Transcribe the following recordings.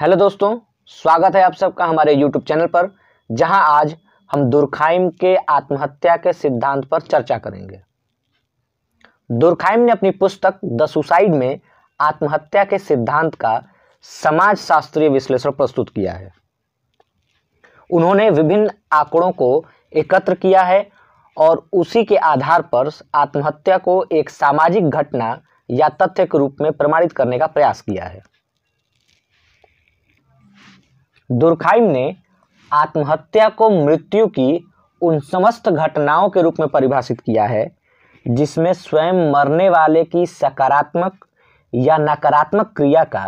hello दोस्तों स्वागत है आप सबका हमारे यूट्यूब चैनल पर जहां आज हम दुर्खाइम के आत्महत्या के सिद्धांत पर चर्चा करेंगे दुर्खाइम ने अपनी पुस्तक द सुसाइड में आत्महत्या के सिद्धांत का समाज शास्त्रीय विश्लेषण प्रस्तुत किया है उन्होंने विभिन्न आंकड़ों को एकत्र किया है और उसी के आधार पर आत्महत्या को एक सामाजिक घटना या तथ्य के रूप में प्रमाणित करने का प्रयास किया है दुर्खाइम ने आत्महत्या को मृत्यु की उन समस्त घटनाओं के रूप में परिभाषित किया है जिसमें स्वयं मरने वाले की सकारात्मक या नकारात्मक क्रिया का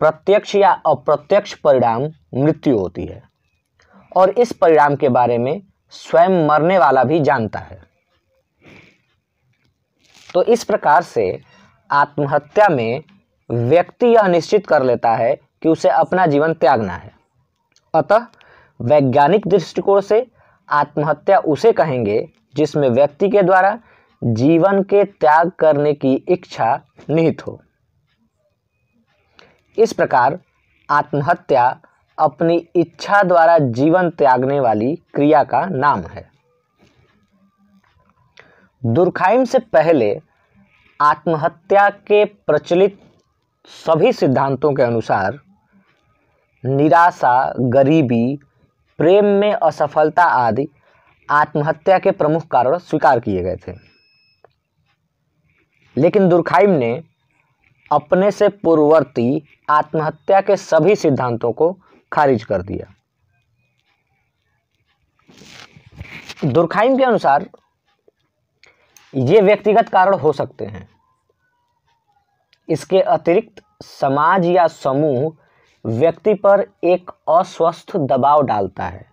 प्रत्यक्ष या अप्रत्यक्ष परिणाम मृत्यु होती है और इस परिणाम के बारे में स्वयं मरने वाला भी जानता है तो इस प्रकार से आत्महत्या में व्यक्ति यह निश्चित कर लेता है कि उसे अपना जीवन त्यागना है अतः वैज्ञानिक दृष्टिकोण से आत्महत्या उसे कहेंगे जिसमें व्यक्ति के द्वारा जीवन के त्याग करने की इच्छा निहित हो इस प्रकार आत्महत्या अपनी इच्छा द्वारा जीवन त्यागने वाली क्रिया का नाम है दुर्खाइम से पहले आत्महत्या के प्रचलित सभी सिद्धांतों के अनुसार निराशा गरीबी प्रेम में असफलता आदि आत्महत्या के प्रमुख कारण स्वीकार किए गए थे लेकिन दुर्खाइम ने अपने से पूर्ववर्ती आत्महत्या के सभी सिद्धांतों को खारिज कर दिया दुर्खाइम के अनुसार ये व्यक्तिगत कारण हो सकते हैं इसके अतिरिक्त समाज या समूह व्यक्ति पर एक अस्वस्थ दबाव डालता है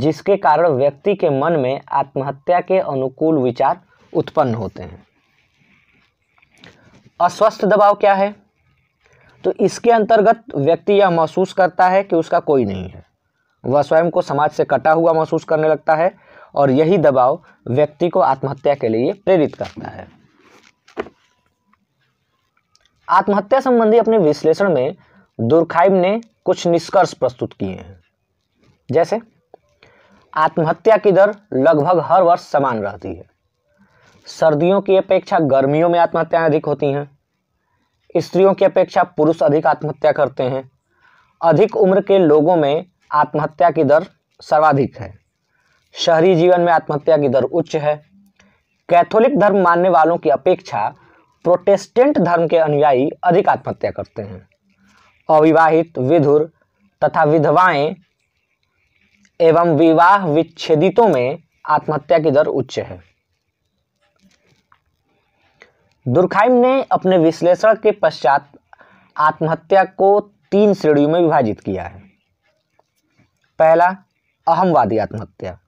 जिसके कारण व्यक्ति के मन में आत्महत्या के अनुकूल विचार उत्पन्न होते हैं अस्वस्थ दबाव क्या है तो इसके अंतर्गत व्यक्ति यह महसूस करता है कि उसका कोई नहीं है वह स्वयं को समाज से कटा हुआ महसूस करने लगता है और यही दबाव व्यक्ति को आत्महत्या के लिए प्रेरित करता है आत्महत्या संबंधी अपने विश्लेषण में दुर्खाइब ने कुछ निष्कर्ष प्रस्तुत किए हैं जैसे आत्महत्या की दर लगभग हर वर्ष समान रहती है सर्दियों की अपेक्षा गर्मियों में आत्महत्याएं अधिक होती हैं स्त्रियों की अपेक्षा पुरुष अधिक आत्महत्या करते हैं अधिक उम्र के लोगों में आत्महत्या की दर सर्वाधिक है शहरी जीवन में आत्महत्या की दर उच्च है कैथोलिक धर्म मानने वालों की अपेक्षा प्रोटेस्टेंट धर्म के अनुयायी अधिक आत्महत्या करते हैं अविवाहित विधुर तथा विधवाएं एवं विवाह विच्छेदितों में आत्महत्या की दर उच्च है दुर्खाइम ने अपने विश्लेषण के पश्चात आत्महत्या को तीन श्रेणियों में विभाजित किया है पहला अहमवादी आत्महत्या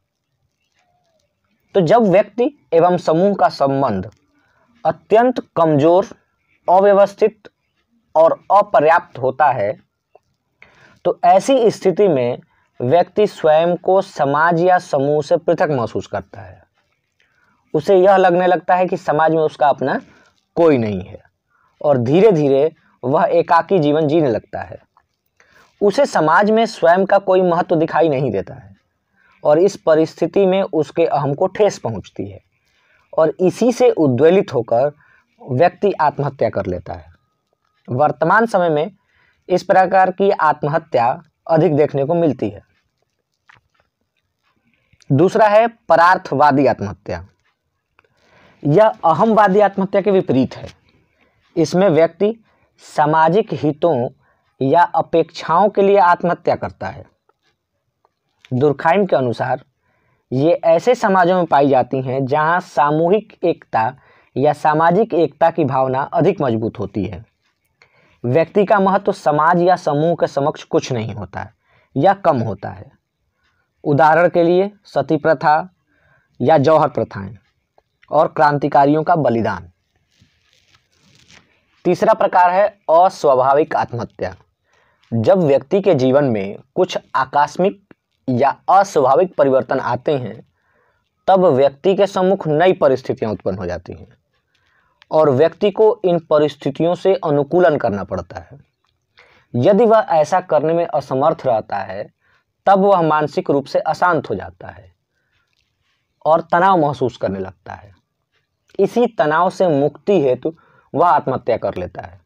तो जब व्यक्ति एवं समूह का संबंध अत्यंत कमजोर अव्यवस्थित और अपर्याप्त होता है तो ऐसी स्थिति में व्यक्ति स्वयं को समाज या समूह से पृथक महसूस करता है उसे यह लगने लगता है कि समाज में उसका अपना कोई नहीं है और धीरे धीरे वह एकाकी जीवन जीने लगता है उसे समाज में स्वयं का कोई महत्व दिखाई नहीं देता है और इस परिस्थिति में उसके अहम को ठेस पहुंचती है और इसी से उद्वेलित होकर व्यक्ति आत्महत्या कर लेता है वर्तमान समय में इस प्रकार की आत्महत्या अधिक देखने को मिलती है दूसरा है परार्थवादी आत्महत्या यह अहमवादी आत्महत्या के विपरीत है इसमें व्यक्ति सामाजिक हितों या अपेक्षाओं के लिए आत्महत्या करता है दुर्खाइम के अनुसार ये ऐसे समाजों में पाई जाती हैं जहां सामूहिक एकता या सामाजिक एकता की भावना अधिक मजबूत होती है व्यक्ति का महत्व समाज या समूह के समक्ष कुछ नहीं होता है या कम होता है उदाहरण के लिए सती प्रथा या जौहर प्रथाएं और क्रांतिकारियों का बलिदान तीसरा प्रकार है अस्वाभाविक आत्महत्या जब व्यक्ति के जीवन में कुछ आकस्मिक या अस्वाभाविक परिवर्तन आते हैं तब व्यक्ति के सम्मुख नई परिस्थितियां उत्पन्न हो जाती हैं और व्यक्ति को इन परिस्थितियों से अनुकूलन करना पड़ता है यदि वह ऐसा करने में असमर्थ रहता है तब वह मानसिक रूप से अशांत हो जाता है और तनाव महसूस करने लगता है इसी तनाव से मुक्ति हेतु वह आत्महत्या कर लेता है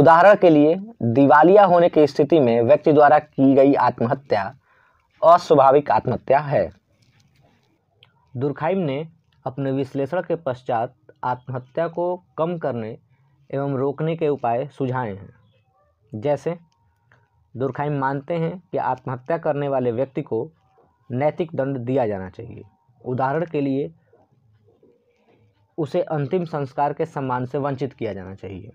उदाहरण के लिए दिवालिया होने की स्थिति में व्यक्ति द्वारा की गई आत्महत्या अस्वाभाविक आत्महत्या है दुर्खाइम ने अपने विश्लेषण के पश्चात आत्महत्या को कम करने एवं रोकने के उपाय सुझाए हैं जैसे दुर्खाइम मानते हैं कि आत्महत्या करने वाले व्यक्ति को नैतिक दंड दिया जाना चाहिए उदाहरण के लिए उसे अंतिम संस्कार के सम्मान से वंचित किया जाना चाहिए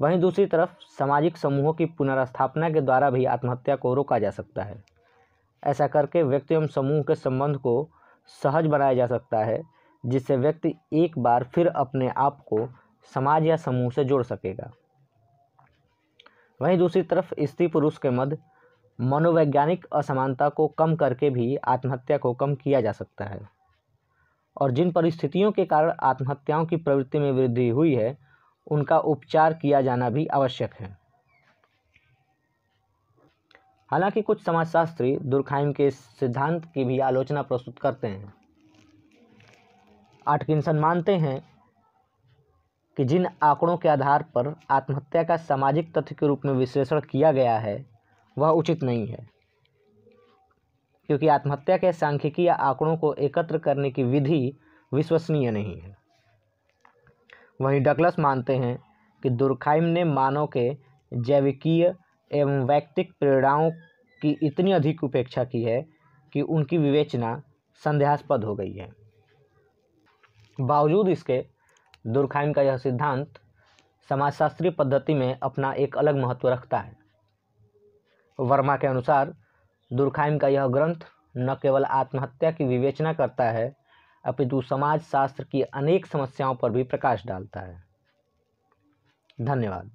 वहीं दूसरी तरफ सामाजिक समूहों की पुनर्स्थापना के द्वारा भी आत्महत्या को रोका जा सकता है ऐसा करके व्यक्ति एवं समूह के संबंध को सहज बनाया जा सकता है जिससे व्यक्ति एक बार फिर अपने आप को समाज या समूह से जोड़ सकेगा वहीं दूसरी तरफ स्त्री पुरुष के मध्य मनोवैज्ञानिक असमानता को कम करके भी आत्महत्या को कम किया जा सकता है और जिन परिस्थितियों के कारण आत्महत्याओं की प्रवृत्ति में वृद्धि हुई है उनका उपचार किया जाना भी आवश्यक है हालांकि कुछ समाजशास्त्री दुर्खाइम के सिद्धांत की भी आलोचना प्रस्तुत करते हैं आटकिंसन मानते हैं कि जिन आंकड़ों के आधार पर आत्महत्या का सामाजिक तथ्य के रूप में विश्लेषण किया गया है वह उचित नहीं है क्योंकि आत्महत्या के सांख्यिकीय आंकड़ों को एकत्र करने की विधि विश्वसनीय नहीं है वहीं डकलस मानते हैं कि दुर्खाइम ने मानव के जैविकीय एवं वैक्तिक प्रेरणाओं की इतनी अधिक उपेक्षा की है कि उनकी विवेचना संदेहास्पद हो गई है बावजूद इसके दुर्खाइम का यह सिद्धांत समाजशास्त्रीय पद्धति में अपना एक अलग महत्व रखता है वर्मा के अनुसार दुर्खाइम का यह ग्रंथ न केवल आत्महत्या की विवेचना करता है अपितु समाजशास्त्र की अनेक समस्याओं पर भी प्रकाश डालता है धन्यवाद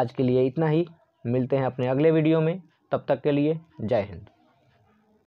आज के लिए इतना ही मिलते हैं अपने अगले वीडियो में तब तक के लिए जय हिंद